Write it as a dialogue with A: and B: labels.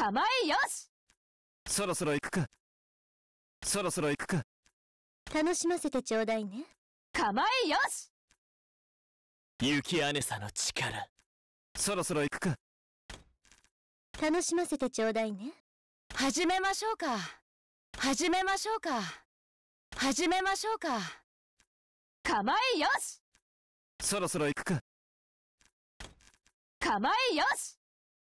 A: 構えよし
B: そろそろ行くか。そろそろ行くか。
A: 楽しませてちょうだいね。構えよし
B: 雪姉さんの力。そろそろ行くか。
A: 楽しませ
C: てちょう
D: だいね。始めましょうか。始めましょうか。始めましょうか。構えよし
B: そろそろ行くか。
E: 構えよし